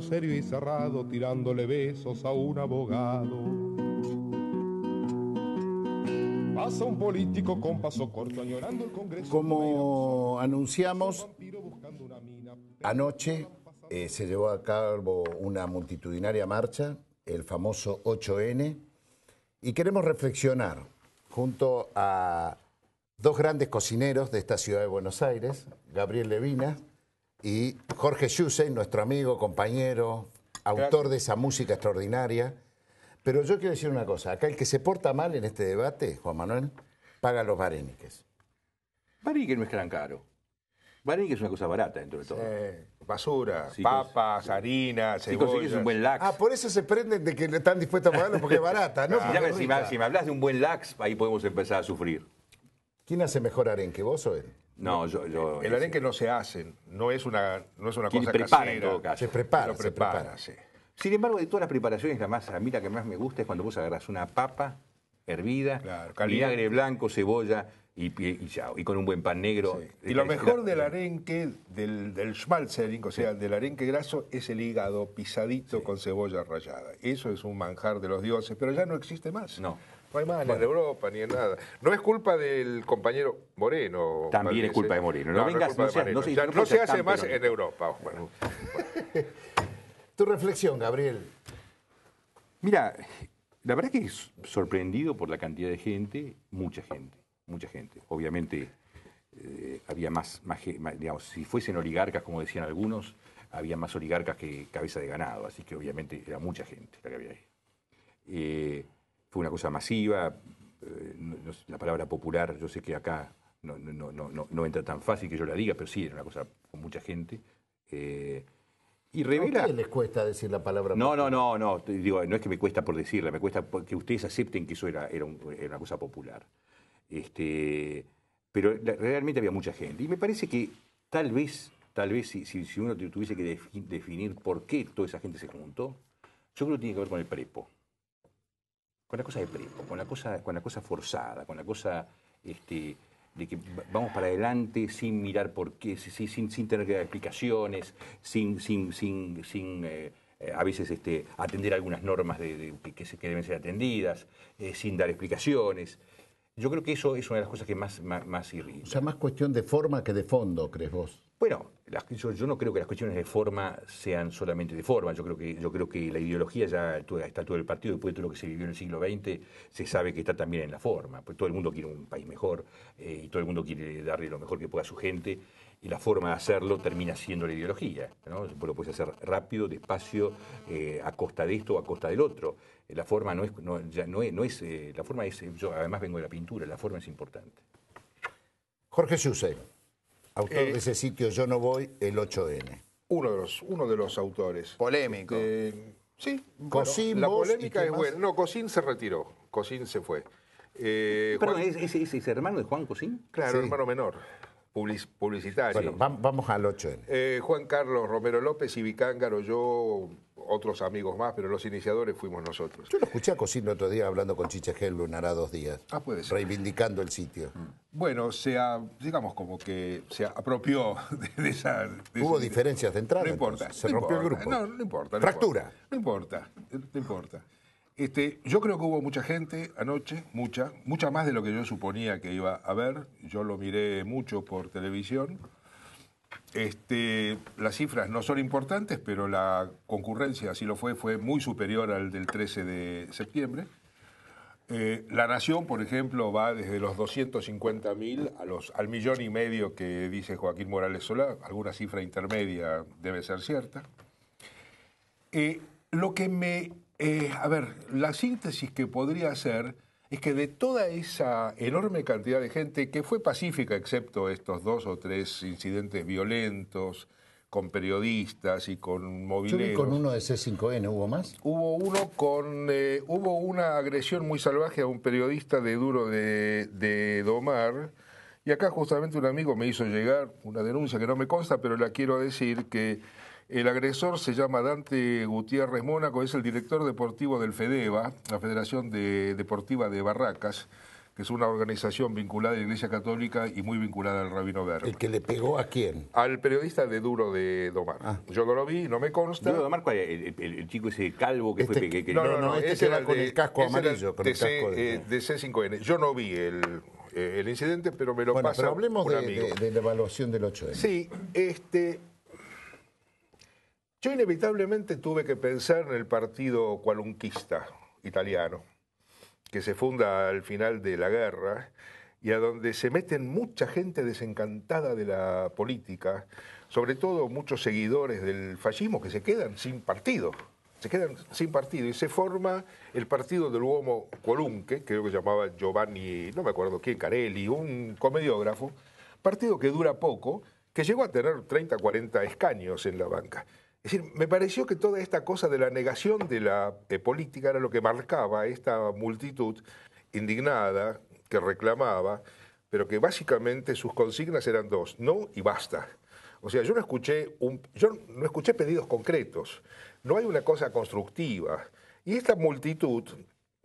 serio y cerrado tirándole besos a un abogado. Pasa un político con paso corto añorando el Congreso. Como anunciamos, anoche eh, se llevó a cabo una multitudinaria marcha, el famoso 8N, y queremos reflexionar junto a dos grandes cocineros de esta ciudad de Buenos Aires, Gabriel Levina y Jorge Schusey, nuestro amigo, compañero, autor de esa música extraordinaria. Pero yo quiero decir una cosa, acá el que se porta mal en este debate, Juan Manuel, paga los vareniques. Vareniques no es gran caro. Vareniques es una cosa barata dentro de todo. basura, papas, harinas, harina, cebollas. un buen lax. Ah, por eso se prenden de que están dispuestos a pagarlo porque es barata, ¿no? si, me, si me hablas de un buen lax, ahí podemos empezar a sufrir. ¿Quién hace mejor arenque, vos o él? No, yo, el arenque no se hace, no es una, no es una cosa prepara, casera. En todo Se prepara, se prepara, Sin embargo, de todas las preparaciones, la masa, a mí la que más me gusta es cuando vos agarras una papa hervida, vinagre blanco, cebolla y, y, y con un buen pan negro. Y lo mejor del arenque, del, del schmalzering, o sea, del arenque graso, es el hígado pisadito con cebolla rallada. Eso es un manjar de los dioses, pero ya no existe más. No. No hay en Europa ni en nada. No es culpa del compañero Moreno. También es culpa ¿eh? de Moreno. No, se, hace más en Europa. Oh, tu reflexión, Gabriel. Mira, la verdad que es sorprendido por la cantidad de gente, mucha gente, mucha gente. Obviamente eh, había más, si fuesen oligarcas, como decían algunos, había más oligarcas que cabeza de ganado, así que obviamente era mucha gente la que había ahí. Eh, fue una cosa masiva, eh, la palabra popular, yo sé que acá no, entra tan fácil que yo la diga, pero sí, era una cosa con mucha gente. Eh, y ¿A les cuesta decir la palabra popular? No, no, no, no, digo, no es que me cuesta por decirla, me cuesta que ustedes acepten que eso era, era, una cosa popular. Este, pero realmente había mucha gente. Y me parece que tal vez, tal vez si, si uno tuviese que definir por qué toda esa gente se juntó, yo creo que tiene que ver con el prepo con la cosa de prepo, con la cosa, con la cosa forzada, con la cosa este, de que vamos para adelante sin mirar por qué, sin, sin, tener que dar explicaciones, sin, sin, sin, sin eh, a veces este, atender algunas normas de, que, deben ser atendidas, eh, sin dar explicaciones. Yo creo que eso es una de las cosas que más, más, más irrita. O sea, más cuestión de forma que de fondo, crees vos. Bueno, yo, no creo que las cuestiones de forma sean solamente de forma. Yo creo que, yo creo que la ideología ya está todo el partido, después de todo lo que se vivió en el siglo XX, se sabe que está también en la forma. Pues todo el mundo quiere un país mejor eh, y todo el mundo quiere darle lo mejor que pueda a su gente. Y la forma de hacerlo termina siendo la ideología. ¿no? Lo puedes hacer rápido, despacio, eh, a costa de esto o a costa del otro. La forma no es, eh, la forma es, yo además vengo de la pintura, la forma es importante. Jorge Suse. Autor eh, de ese sitio Yo no voy, el 8N. Uno de los, uno de los autores. Polémico. sí. Cosín, la polémica es buena. No, Cosín se retiró. Cosín se fue. Eh, Perdón, ¿es, hermano de Juan Cosín? Claro, hermano menor. publicitario. Bueno, vamos al 8N. Eh, Juan Carlos Romero López y Vicángaro, yo otros amigos más, pero los iniciadores fuimos nosotros. Yo lo escuché a Cocino otro día hablando con Chiche Helblum hará dos días. Ah, puede Reivindicando el sitio. Mm. Bueno, sea, digamos como que se apropió de, esa... Hubo diferencias de entrada. No importa. Se rompió el grupo. No, no importa. Fractura. no importa, no importa. Este, yo creo que hubo mucha gente anoche, mucha, mucha más de lo que yo suponía que iba a haber. Yo lo miré mucho por televisión este, las cifras no son importantes, pero la concurrencia, así lo fue, fue muy superior al del 13 de septiembre. Eh, la Nación, por ejemplo, va desde los 250 mil al millón y medio que dice Joaquín Morales Solá, alguna cifra intermedia debe ser cierta. Eh, lo que me... Eh, a ver, la síntesis que podría hacer es que de toda esa enorme cantidad de gente que fue pacífica, excepto estos dos o tres incidentes violentos, con periodistas y con movimientos. con uno de C5N, ¿hubo más? Hubo uno con... Eh, hubo una agresión muy salvaje a un periodista de Duro de Domar, y acá justamente un amigo me hizo llegar una denuncia que no me consta, pero la quiero decir que el agresor se llama Dante Gutiérrez Mónaco, es el director deportivo del FEDEVA, la Federación Deportiva de Barracas que es una organización vinculada a la Iglesia Católica y muy vinculada al Rabino Verde. ¿El que le pegó a quién? Al periodista de Duro de Domar. Ah. Yo no lo vi, no me consta. ¿Duro de Domar el, el, chico ese calvo que fue... Este que, no, no, no, este ese era, con el casco amarillo. Con el casco de, eh, de C5N. Yo no vi eh, el, incidente, pero me lo bueno, pasa pero hablemos de, de, la evaluación del 8 n Sí, este... Yo inevitablemente tuve que pensar en el partido cualunquista italiano, que se funda al final de la guerra y a donde se meten mucha gente desencantada de la política, sobre todo muchos seguidores del fascismo que se quedan sin partido, se quedan sin partido y se forma el partido del uomo Colunque, creo que llamaba Giovanni, no me acuerdo quién, Carelli, un comediógrafo, partido que dura poco, que llegó a tener 30, 40 escaños en la banca. Es decir, me pareció que toda esta cosa de la negación de la eh, política era lo que marcaba esta multitud indignada que reclamaba, pero que básicamente sus consignas eran dos, no y basta. O sea, yo no escuché, yo no escuché pedidos concretos, no hay una cosa constructiva. Y esta multitud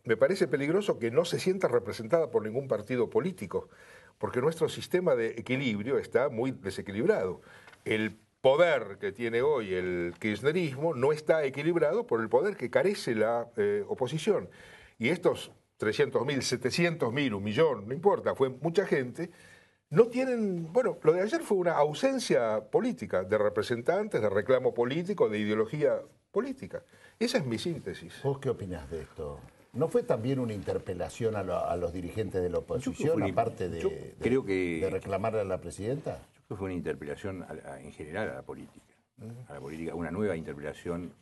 me parece peligroso que no se sienta representada por ningún partido político, porque nuestro sistema de equilibrio está muy desequilibrado. El poder que tiene hoy el kirchnerismo no está equilibrado por el poder que carece la eh, oposición. Y estos 300.000, 700.000, un millón, no importa, fue mucha gente, no tienen, bueno, lo de ayer fue una ausencia política, de representantes, de reclamo político, de ideología política. Esa es mi síntesis. ¿Vos qué opinás de esto? ¿No fue también una interpelación a, los dirigentes de la oposición, yo, parte de, creo que, de reclamarle a la presidenta? fue una interpelación en general a la política. A la política, una nueva interpelación,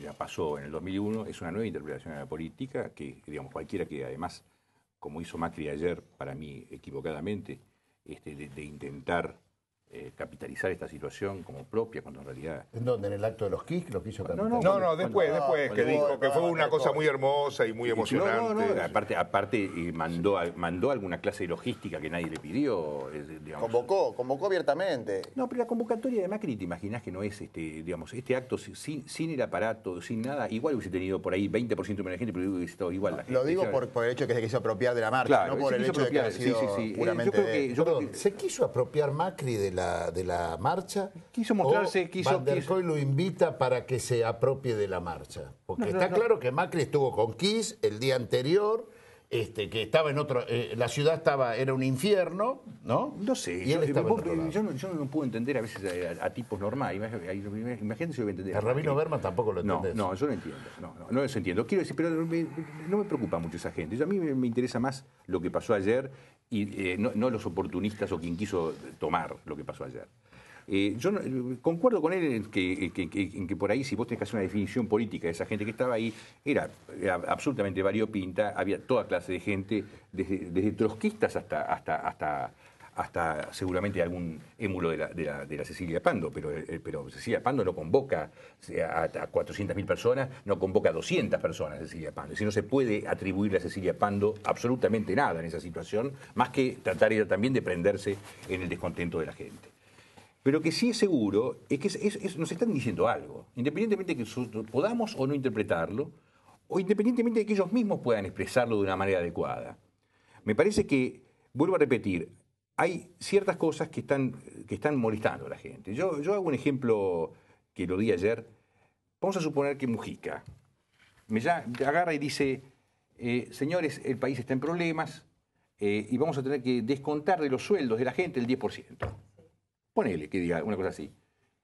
ya pasó en el 2001, es una nueva interpelación a la política que, digamos, cualquiera que además, como hizo Macri ayer, para mí equivocadamente, este, de intentar eh, capitalizar esta situación como propia, cuando en realidad... ¿En dónde? ¿En el acto de los Kiss lo quiso capitalizar? No, no, después, después, que dijo que fue una cosa muy hermosa y muy emocionante. aparte, aparte mandó, mandó alguna clase de logística que nadie le pidió. Eh, convocó, convocó abiertamente. No, pero la convocatoria de Macri, te imaginas que no es este, digamos, este acto sin, el aparato, sin nada, igual hubiese tenido por ahí 20% de menos gente, pero hubiese estado igual la gente. Lo digo por, el hecho que se quiso apropiar de la marca, no por el hecho de que ha sido se quiso apropiar Macri de de la marcha? Quiso mostrarse, quiso... Van lo invita para que se apropie de la marcha. Porque está claro que Macri estuvo con Kiss el día anterior este, que estaba en otro, eh, la ciudad estaba, era un infierno, ¿no? No sé, eh, yo, no, yo, puedo entender a veces a, tipos normales, imagínate si yo voy a entender. A Rabino Berma tampoco lo entiendes. No, no, yo no entiendo, no, no, no eso entiendo. Quiero decir, pero no me preocupa mucho esa gente, a mí me, interesa más lo que pasó ayer y eh, no, no los oportunistas o quien quiso tomar lo que pasó ayer. Eh, yo concuerdo con él en que, por ahí, si vos tenés que hacer una definición política de esa gente que estaba ahí, era, absolutamente variopinta, había toda clase de gente, desde, trotskistas hasta, hasta, seguramente algún émulo de la, Cecilia Pando, eh, pero, Cecilia Pando no convoca eh, a, 400.000 personas, no convoca a 200 personas Cecilia Pando. si no se puede atribuirle a Cecilia Pando absolutamente nada en esa situación, más que tratar también de prenderse en el descontento de la gente. Pero que sí es seguro es que nos están diciendo algo, independientemente de que podamos o no interpretarlo, o independientemente de que ellos mismos puedan expresarlo de una manera adecuada. Me parece que, vuelvo a repetir, hay ciertas cosas que están, que están molestando a la gente. Yo, hago un ejemplo que lo di ayer. Vamos a suponer que Mujica me agarra y dice, eh, señores, el país está en problemas eh, y vamos a tener que descontar de los sueldos de la gente el 10%. Ponele que diga una cosa así.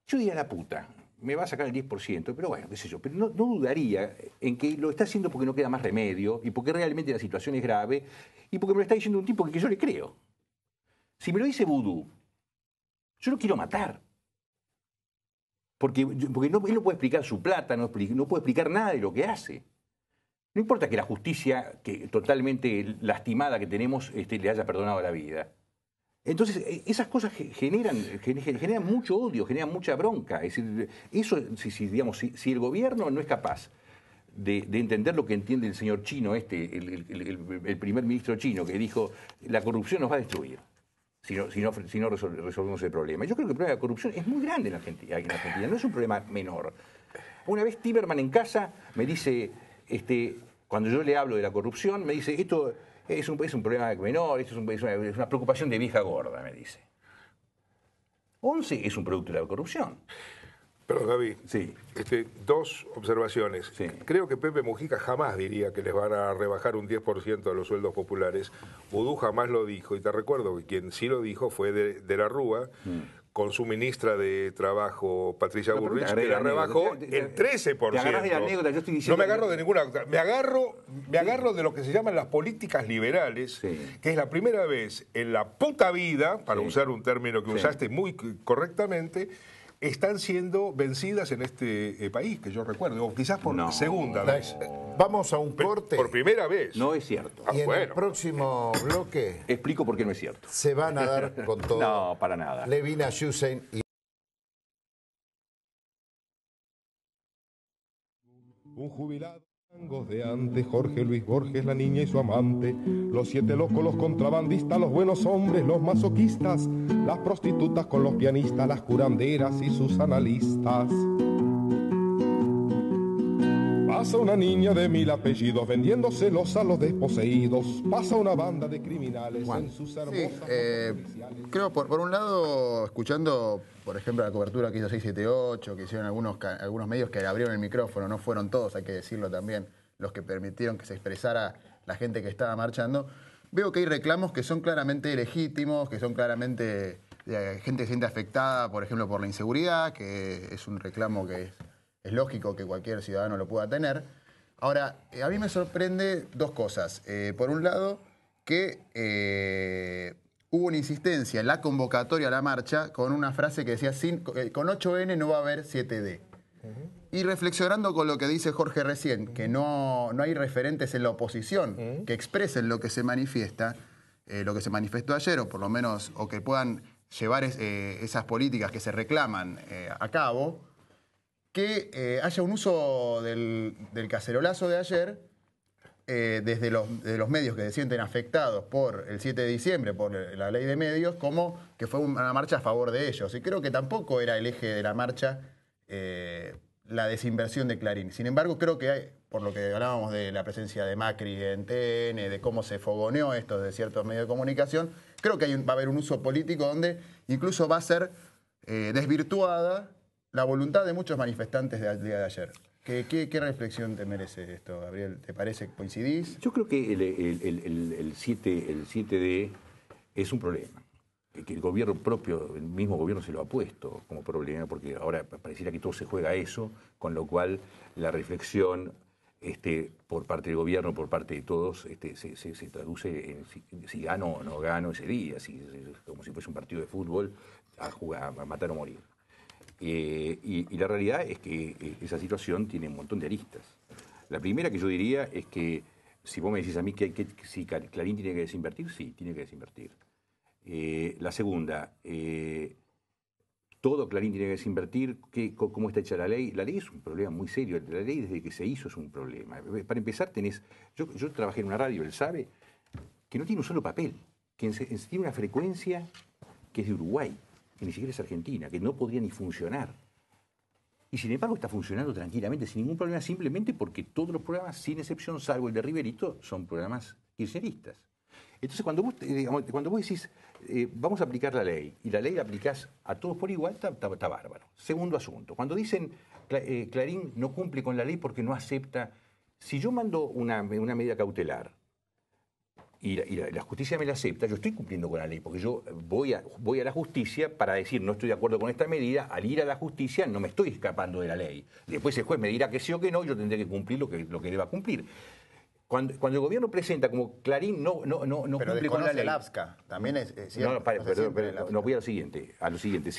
Yo diría la puta, me va a sacar el 10%, pero bueno, qué sé yo. Pero no, dudaría en que lo está haciendo porque no queda más remedio y porque realmente la situación es grave y porque me lo está diciendo un tipo que, yo le creo. Si me lo dice Vudú, yo lo quiero matar. Porque, porque él no puede explicar su plata, no, puede explicar nada de lo que hace. No importa que la justicia que, totalmente lastimada que tenemos este, le haya perdonado la vida. Entonces, e, esas cosas generan, mucho odio, generan mucha bronca. Es decir, eso, si, digamos, si, el gobierno no es capaz de, entender lo que entiende el señor chino, este, el, primer ministro chino, que dijo, la corrupción nos va a destruir si no, resolvemos el problema. Yo creo que el problema de la corrupción es muy grande en Argentina, no es un problema menor. Una vez Tiberman en casa me dice, este, cuando yo le hablo de la corrupción, me dice, esto es un, país un problema menor, es, un, es, una, preocupación de vieja gorda, me dice. ONCE es un producto de la corrupción. Pero David, sí. este, dos observaciones. Creo que Pepe Mujica jamás diría que les van a rebajar un 10% a los sueldos populares. Udú jamás lo dijo, y te recuerdo que quien sí lo dijo fue de, la Rúa, mm con su ministra de Trabajo, Patricia Burrich, que la rebajó el 13%. No me agarro de ninguna... Me agarro, me agarro de lo que se llaman las políticas liberales, que es la primera vez en la puta vida, para usar un término que usaste muy correctamente, están siendo vencidas en este eh, país, que yo recuerdo, o quizás por segunda vez. Vamos a un corte. Por primera vez. No es cierto. Y en el próximo bloque... Explico por qué no es cierto. Se van a dar con todo. no, para nada. Levina Yusen y... Un jubilado de antes, Jorge Luis Borges, la niña y su amante, los siete locos, los contrabandistas, los buenos hombres, los masoquistas, las prostitutas con los pianistas, las curanderas y sus analistas. Pasa una niña de mil apellidos vendiéndoselos a los desposeídos. Pasa una banda de criminales en sus hermosas. Eh, sí, creo, por, por, un lado, escuchando, por ejemplo, la cobertura que hizo 678, que hicieron algunos, algunos medios que abrieron el micrófono, no fueron todos, hay que decirlo también, los que permitieron que se expresara la gente que estaba marchando. Veo que hay reclamos que son claramente legítimos, que son claramente. de eh, gente que se siente afectada, por ejemplo, por la inseguridad, que es un reclamo que es es lógico que cualquier ciudadano lo pueda tener. Ahora, eh, a mí me sorprende dos cosas. Eh, por un lado, que eh, hubo una insistencia en la convocatoria a la marcha con una frase que decía, con 8N no va a haber 7D. Y reflexionando con lo que dice Jorge recién, que no, hay referentes en la oposición que expresen lo que se manifiesta, lo que se manifestó ayer, o por lo menos, o que puedan llevar esas políticas que se reclaman a cabo, que eh, haya un uso del, cacerolazo de ayer eh, desde los, medios que se sienten afectados por el 7 de diciembre, por la ley de medios, como que fue una marcha a favor de ellos. Y creo que tampoco era el eje de la marcha eh, la desinversión de Clarín. Sin embargo, creo que hay, por lo que hablábamos de la presencia de Macri en TN, de cómo se fogoneó esto de ciertos medios de comunicación, creo que va a haber un uso político donde incluso va a ser desvirtuada la voluntad de muchos manifestantes del día de ayer. ¿Qué, reflexión te merece esto, Gabriel? ¿Te parece que coincidís? Yo creo que el, 7, el d es un problema que el gobierno propio, el mismo gobierno se lo ha puesto como problema, porque ahora pareciera que todo se juega a eso, con lo cual la reflexión este, por parte del gobierno, por parte de todos, este, se, traduce en si, gano o no gano ese día, si, como si fuese un partido de fútbol, a, jugar, a matar o morir. Eh, y, la realidad es que eh, esa situación tiene un montón de aristas. La primera que yo diría es que si vos me decís a mí que, si Clarín tiene que desinvertir, sí, tiene que desinvertir. Eh, la segunda, todo Clarín tiene que desinvertir, ¿Qué, ¿cómo está hecha la ley? La ley es un problema muy serio, la ley desde que se hizo es un problema. Para empezar, tenés, yo, trabajé en una radio, él sabe, que no tiene un solo papel, que tiene una frecuencia que es de Uruguay que ni siquiera es Argentina, que no podría ni funcionar. Y sin embargo está funcionando tranquilamente, sin ningún problema, simplemente porque todos los programas, sin excepción, salvo el de Riverito, son programas kirchneristas. Entonces, cuando vos, cuando decís, eh, vamos a aplicar la ley, y la ley la aplicás a todos por igual, está, bárbaro. Segundo asunto, cuando dicen, eh, Clarín no cumple con la ley porque no acepta, si yo mando una medida cautelar y la, justicia me la acepta, yo estoy cumpliendo con la ley, porque yo voy a, voy a la justicia para decir no estoy de acuerdo con esta medida, al ir a la justicia no me estoy escapando de la ley. Después el juez me dirá que sí o que no, yo tendré que cumplir lo que, lo que deba cumplir. Cuando, cuando, el gobierno presenta como Clarín no, no, no, no cumple con la ley. también es, No, no, perdón, nos voy a lo siguiente, a lo siguiente.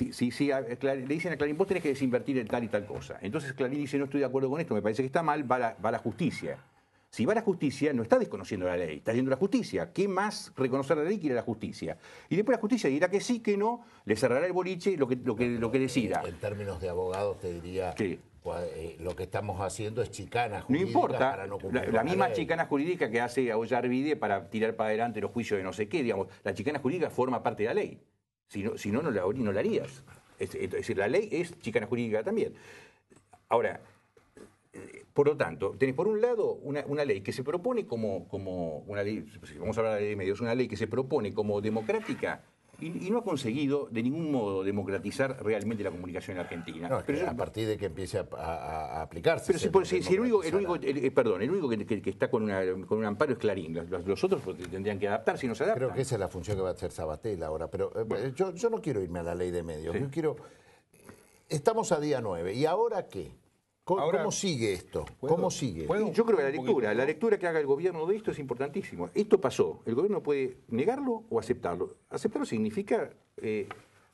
le dicen a Clarín, vos tenés que desinvertir en tal y tal cosa. Entonces Clarín dice, no estoy de acuerdo con esto, me parece que está mal, va a la justicia. Si va a la justicia, no está desconociendo la ley, está yendo la justicia. ¿Qué más reconocer la ley que ir a la justicia? Y después la justicia dirá que sí, que no, le cerrará el boliche lo que, lo que, lo que decida. En términos de abogados te diría que eh, lo que estamos haciendo es chicana jurídica. No importa, para no cumplir la, misma chicana jurídica que hace Vide para tirar para adelante los juicios de no sé qué, digamos, la chicana jurídica forma parte de la ley. Si no, si no, no la, harías. es decir, la ley es chicana jurídica también. Ahora, por lo tanto, tenés por un lado una, ley que se propone como, como una ley, pues, vamos a hablar de una ley que se propone como democrática y, no ha conseguido de ningún modo democratizar realmente la comunicación en Argentina. a partir de que empiece a, aplicarse. Pero si, el único, eh, perdón, el único que, está con, un amparo es Clarín, los, otros pues, tendrían que adaptarse y no se adaptan. Creo que esa es la función que va a hacer Sabatella ahora, pero eh, yo, no quiero irme a la ley de medios, yo quiero... Eh, estamos a día 9, ¿y ahora qué? ¿Cómo, sigue esto? ¿Cómo sigue? Yo creo que la lectura, la lectura que haga el gobierno de esto es importantísimo. Esto pasó. El gobierno puede negarlo o aceptarlo. Aceptarlo significa eh,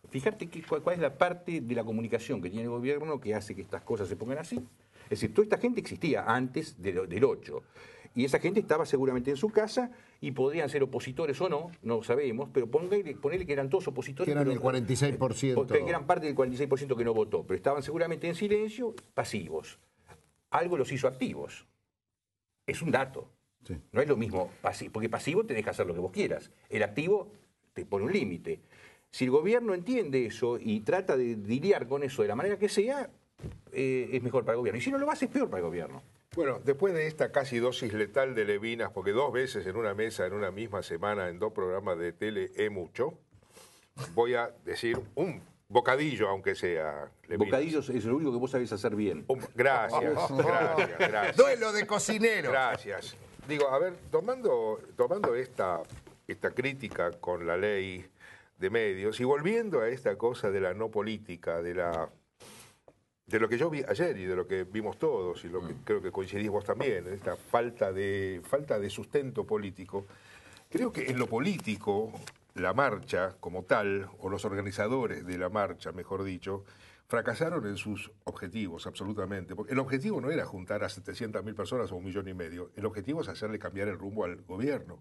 fijarte cuál, es la parte de la comunicación que tiene el gobierno que hace que estas cosas se pongan así. Es decir, toda esta gente existía antes del 8. Y esa gente estaba seguramente en su casa y podrían ser opositores o no, no sabemos, pero ponele, que eran todos opositores. Que eran el 46%. Que eran parte del 46% que no votó, pero estaban seguramente en silencio, pasivos. Algo los hizo activos. Es un dato. No es lo mismo, porque pasivo te que hacer lo que vos quieras. El activo te pone un límite. Si el gobierno entiende eso y trata de lidiar con eso de la manera que sea, eh, es mejor para el gobierno. Y si no lo hace, es peor para el gobierno. Bueno, después de esta casi dosis letal de Levinas, porque dos veces en una mesa, en una misma semana, en dos programas de tele, he mucho, voy a decir un bocadillo, aunque sea. Levinas. Bocadillos es lo único que vos sabés hacer bien. gracias, gracias, gracias. Duelo de cocinero. Gracias. Digo, a ver, tomando, tomando esta, esta crítica con la ley de medios y volviendo a esta cosa de la no política, de la de lo que yo vi ayer y de lo que vimos todos y lo que mm. creo que coincidís vos también, esta falta de, falta de sustento político, creo que en lo político la marcha como tal, o los organizadores de la marcha, mejor dicho, fracasaron en sus objetivos, absolutamente. Porque el objetivo no era juntar a mil personas o un millón y medio, el objetivo es hacerle cambiar el rumbo al gobierno.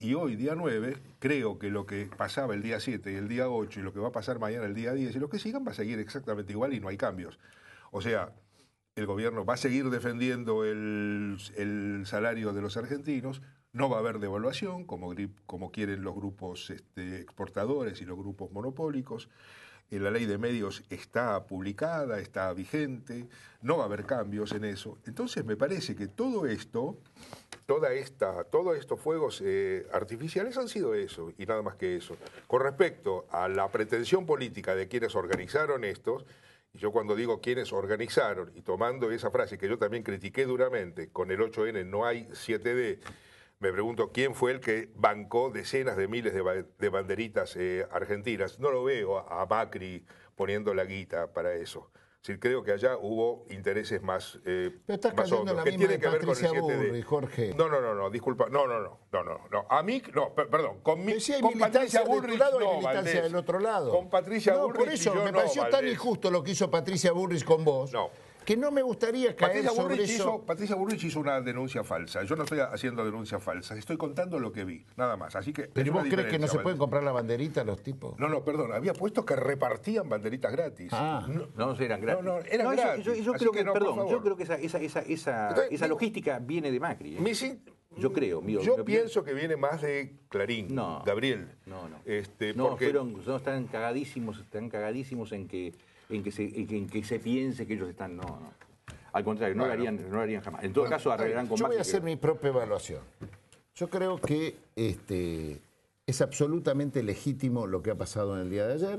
Y hoy, día 9, creo que lo que pasaba el día 7 y el día 8 y lo que va a pasar mañana el día 10 y lo que sigan va a seguir exactamente igual y no hay cambios. O sea, el gobierno va a seguir defendiendo el, salario de los argentinos, no va a haber devaluación como, como quieren los grupos este, exportadores y los grupos monopólicos la ley de medios está publicada, está vigente, no va a haber cambios en eso. Entonces me parece que todo esto, toda esta, todos estos fuegos eh, artificiales han sido eso y nada más que eso. Con respecto a la pretensión política de quienes organizaron estos, y yo cuando digo quienes organizaron, y tomando esa frase que yo también critiqué duramente, con el 8N no hay 7D, me pregunto quién fue el que bancó decenas de miles de, banderitas eh, argentinas. No lo veo a, Macri poniendo la guita para eso. creo que allá hubo intereses más. No eh, Pero estás más la que de Patricia Burris, Burri, Jorge. No, no, no, no, disculpa. No, no, no, no, no. A mí, no, perdón. Con, mi, si hay con Patricia Burris, lado no, militancia del otro lado. Con Patricia no, Por eso, me pareció tan injusto lo que hizo Patricia Burris con vos. No que no me gustaría caer Patricia eso. Hizo, Patricia Burrich hizo una denuncia falsa. Yo no estoy haciendo denuncia falsa. Estoy contando lo que vi, nada más. Así que ¿Pero vos crees que no se pueden comprar la banderita los tipos? No, no, perdón. Había puestos que repartían banderitas gratis. Ah, no, no eran gratis. No, no, eran gratis. Yo, creo que, esa, logística viene de Macri. ¿eh? yo creo, mío. Yo pienso que viene más de Clarín, Gabriel. No, no. Este, no, no, están cagadísimos, están cagadísimos en que en que se, piense que ellos están. No, Al contrario, no, lo, harían, jamás. En todo caso, arreglarán con Yo voy a hacer mi propia evaluación. Yo creo que este, es absolutamente legítimo lo que ha pasado en el día de ayer.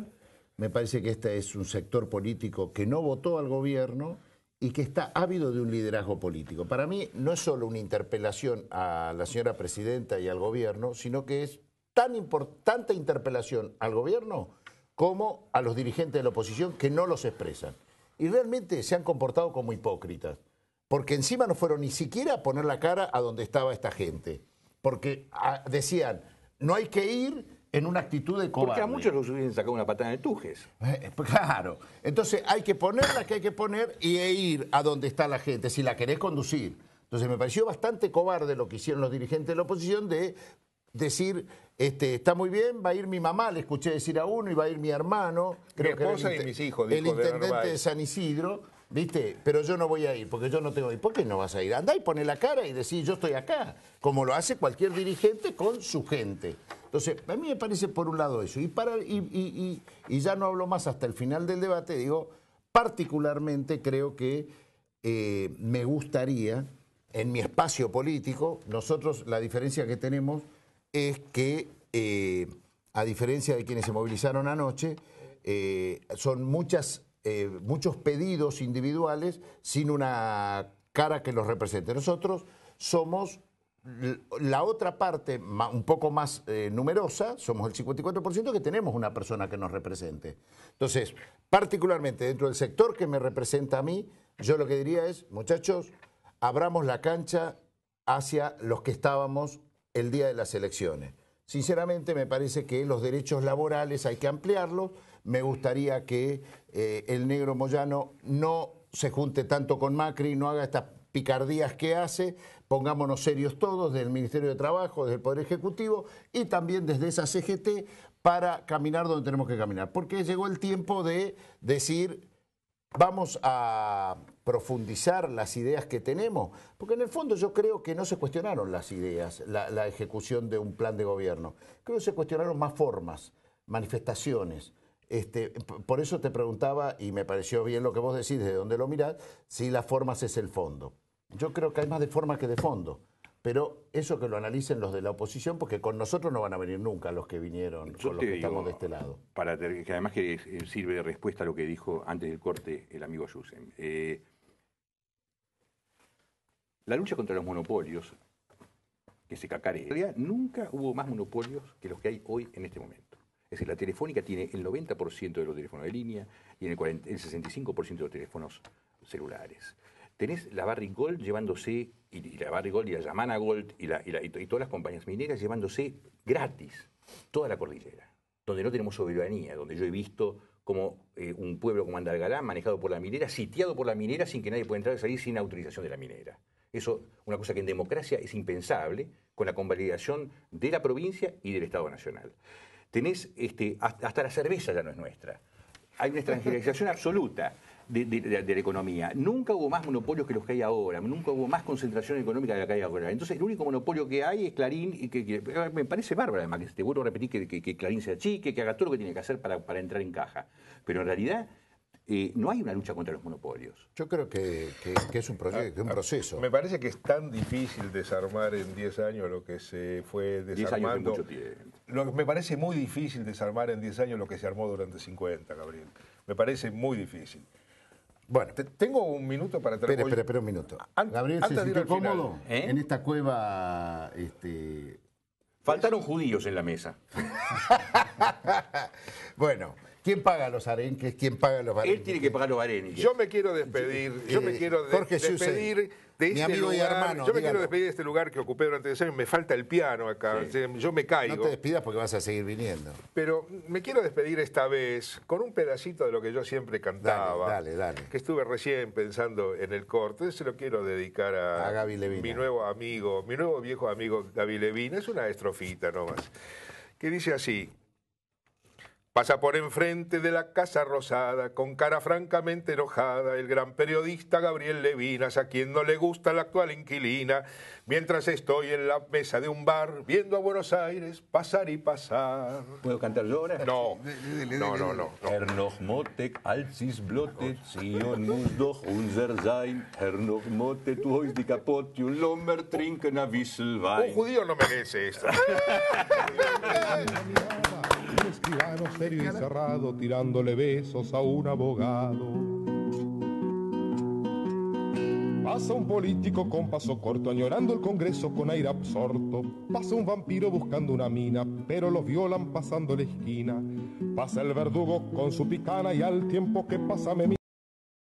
Me parece que este es un sector político que no votó al gobierno y que está ávido de un liderazgo político. Para mí no es solo una interpelación a la señora presidenta y al gobierno, sino que es tan importante interpelación al gobierno como a los dirigentes de la oposición que no los expresan. Y realmente se han comportado como hipócritas, porque encima no fueron ni siquiera a poner la cara a donde estaba esta gente, porque ah, decían, no hay que ir en una actitud de cobarde. Porque a muchos los hubiesen sacado una patada de tujes. Eh, pues, claro. Entonces hay que poner la que hay que poner y e ir a donde está la gente, si la querés conducir. Entonces me pareció bastante cobarde lo que hicieron los dirigentes de la oposición de decir este, está muy bien, va a ir mi mamá, le escuché decir a uno, y va a ir mi hermano, creo que el, hijos, el intendente de, San Isidro, ¿viste? Pero yo no voy a ir, porque yo no tengo... ¿Y por qué no vas a ir? Andá y pone la cara y decís, yo estoy acá, como lo hace cualquier dirigente con su gente. Entonces, a mí me parece por un lado eso. Y, para, y, ya no hablo más hasta el final del debate, digo, particularmente creo que eh, me gustaría, en mi espacio político, nosotros la diferencia que tenemos es que, eh, a diferencia de quienes se movilizaron anoche, eh, son muchas, eh, muchos pedidos individuales sin una cara que los represente. Nosotros somos la otra parte un poco más numerosa, somos el 54% que tenemos una persona que nos represente. Entonces, particularmente dentro del sector que me representa a mí, yo lo que diría es, muchachos, abramos la cancha hacia los que estábamos el día de las elecciones. Sinceramente me parece que los derechos laborales hay que ampliarlos. Me gustaría que eh, el negro Moyano no se junte tanto con Macri, no haga estas picardías que hace, pongámonos serios todos desde el Ministerio de Trabajo, del Poder Ejecutivo y también desde esa CGT para caminar donde tenemos que caminar. Porque llegó el tiempo de decir, vamos a profundizar las ideas que tenemos, porque en el fondo yo creo que no se cuestionaron las ideas, la, ejecución de un plan de gobierno, creo que se cuestionaron más formas, manifestaciones. Este, por eso te preguntaba, y me pareció bien lo que vos decís, de dónde lo mirás, si las formas es el fondo. Yo creo que hay más de forma que de fondo. Pero eso que lo analicen los de la oposición, porque con nosotros no van a venir nunca los que vinieron, con los que estamos de este lado. Para que además que eh, sirve de respuesta a lo que dijo antes del corte el amigo Yusen. Eh, la lucha contra los monopolios, que se cacare, en realidad nunca hubo más monopolios que los que hay hoy en este momento. Es decir, la telefónica tiene el 90% de los teléfonos de línea y el, 65% de los teléfonos celulares. Tenés la Barrick Gold llevándose, y, la Barrick Gold y la Yamana Gold y, todas las compañías mineras llevándose gratis toda la cordillera, donde no tenemos soberanía, donde yo he visto como eh, un pueblo como Andalgalá, manejado por la minera, sitiado por la minera sin que nadie pueda entrar y salir sin autorización de la minera. Eso, una cosa que en democracia es impensable, con la convalidación de la provincia y del Estado Nacional. Tenés, este, hasta la cerveza ya no es nuestra. Hay una extranjerización absoluta. De, la economía. Nunca hubo más monopolios que los que hay ahora, nunca hubo más concentración económica de la que hay ahora. Entonces, el único monopolio que hay es Clarín, y que, me parece bárbaro además, que te vuelvo a repetir que, Clarín sea chique, que haga todo lo que tiene que hacer para entrar en caja. Pero en realidad, eh, no hay una lucha contra los monopolios. Yo creo que, es un, ah, un ah, proceso. Me parece que es tan difícil desarmar en 10 años lo que se fue desarmando. me parece muy difícil desarmar en 10 años lo que se armó durante 50, Gabriel. Me parece muy difícil. Bueno, tengo un minuto para terminar. Espera, espera, un minuto. Ah, Gabriel, ¿se sintió cómodo ¿Eh? en esta cueva? Este, Faltaron judíos en la mesa. bueno. ¿Quién paga los arenques? ¿Quién paga los arenques? Él tiene que pagar los arenques. Yo me quiero despedir, yo me quiero despedir de este mi amigo Y hermano, yo me quiero despedir de este lugar que ocupé durante 10 años. Me falta el piano acá, yo me caigo. No te despidas porque vas a seguir viniendo. Pero me quiero despedir esta vez con un pedacito de lo que yo siempre cantaba. Dale, dale, Que estuve recién pensando en el corte. Se lo quiero dedicar a, mi nuevo amigo, mi nuevo viejo amigo Gaby Levina. Es una estrofita nomás. Que dice así. Pasa por enfrente de la Casa Rosada, con cara francamente enojada, el gran periodista Gabriel Levinas, a quien no le gusta la actual inquilina, mientras estoy en la mesa de un bar, viendo a Buenos Aires pasar y pasar. ¿Puedo cantar yo No, no, no, no. noch sein. trinken Un judío no merece esto. un escribano serio y cerrado tirándole besos a un abogado. Pasa un político con paso corto, añorando el Congreso con aire absorto. Pasa un vampiro buscando una mina, pero los violan pasando la esquina. Pasa el verdugo con su picana y al tiempo que pasa me